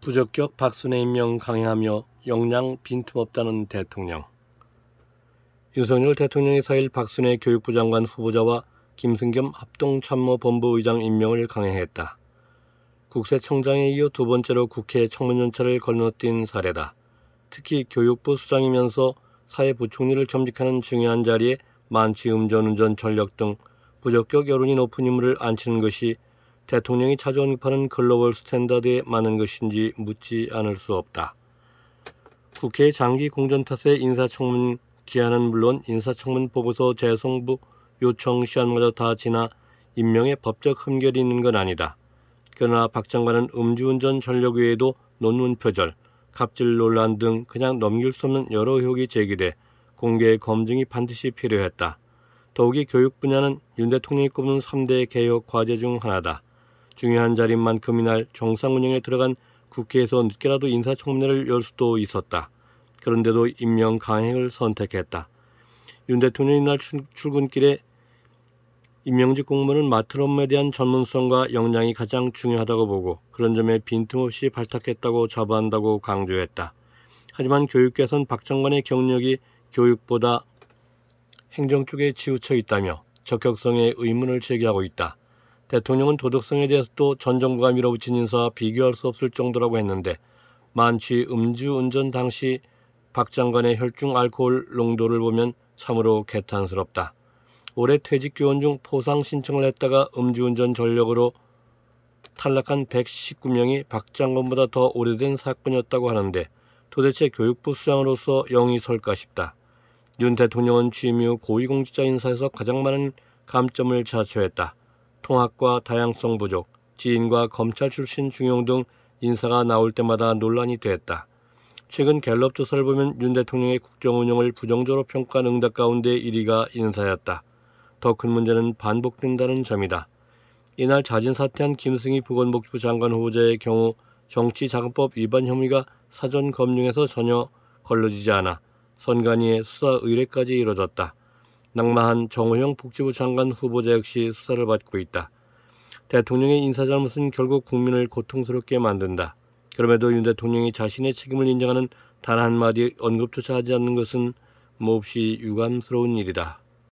부적격 박순애 임명 강행하며 역량 빈틈없다는 대통령. 윤석열 대통령이 4일 박순애 교육부 장관 후보자와 김승겸 합동참모본부의장 임명을 강행했다. 국세청장에 이어 두 번째로 국회 청문연차를 건너뛴 사례다. 특히 교육부 수장이면서 사회부총리를 겸직하는 중요한 자리에 만취 음전운전 전력 등 부적격 여론이 높은 인물을 앉히는 것이 대통령이 찾아온 파는 글로벌 스탠다드에 맞는 것인지 묻지 않을 수 없다. 국회 장기 공전 탓에 인사청문 기한은 물론 인사청문 보고서 재송부 요청 시한마저 다 지나 임명의 법적 흠결이 있는 건 아니다. 그러나 박 장관은 음주운전 전력 외에도 논문 표절, 갑질 논란 등 그냥 넘길 수 없는 여러 의혹이 제기돼 공개 검증이 반드시 필요했다. 더욱이 교육 분야는 윤 대통령이 꼽는 3대 개혁 과제 중 하나다. 중요한 자리인 만큼 이날 정상운영에 들어간 국회에서 늦게라도 인사청문회를 열 수도 있었다. 그런데도 임명 강행을 선택했다. 윤 대통령이 날 출근길에 임명직 공무원은 맡을 업무에 대한 전문성과 역량이 가장 중요하다고 보고 그런 점에 빈틈없이 발탁했다고 자부한다고 강조했다. 하지만 교육계에선 박 장관의 경력이 교육보다 행정 쪽에 치우쳐 있다며 적격성에 의문을 제기하고 있다. 대통령은 도덕성에 대해서 도전 정부가 밀어붙인 인사와 비교할 수 없을 정도라고 했는데 만취 음주운전 당시 박 장관의 혈중 알코올 농도를 보면 참으로 개탄스럽다. 올해 퇴직 교원 중 포상 신청을 했다가 음주운전 전력으로 탈락한 119명이 박 장관보다 더 오래된 사건이었다고 하는데 도대체 교육부 수장으로서 영이 설까 싶다. 윤 대통령은 취임 이후 고위공직자 인사에서 가장 많은 감점을 자처했다. 통합과 다양성 부족, 지인과 검찰 출신 중용 등 인사가 나올 때마다 논란이 됐다. 최근 갤럽 조사를 보면 윤 대통령의 국정 운영을 부정적으로 평가한 응답 가운데 1위가 인사였다. 더 큰 문제는 반복된다는 점이다. 이날 자진 사퇴한 김승희 보건복지부 장관 후보자의 경우 정치자금법 위반 혐의가 사전 검증에서 전혀 걸러지지 않아 선관위의 수사 의뢰까지 이뤄졌다. 낙마한 정호영 복지부 장관 후보자 역시 수사를 받고 있다. 대통령의 인사 잘못은 결국 국민을 고통스럽게 만든다. 그럼에도 윤 대통령이 자신의 책임을 인정하는 단 한마디 언급조차 하지 않는 것은 몹시 유감스러운 일이다.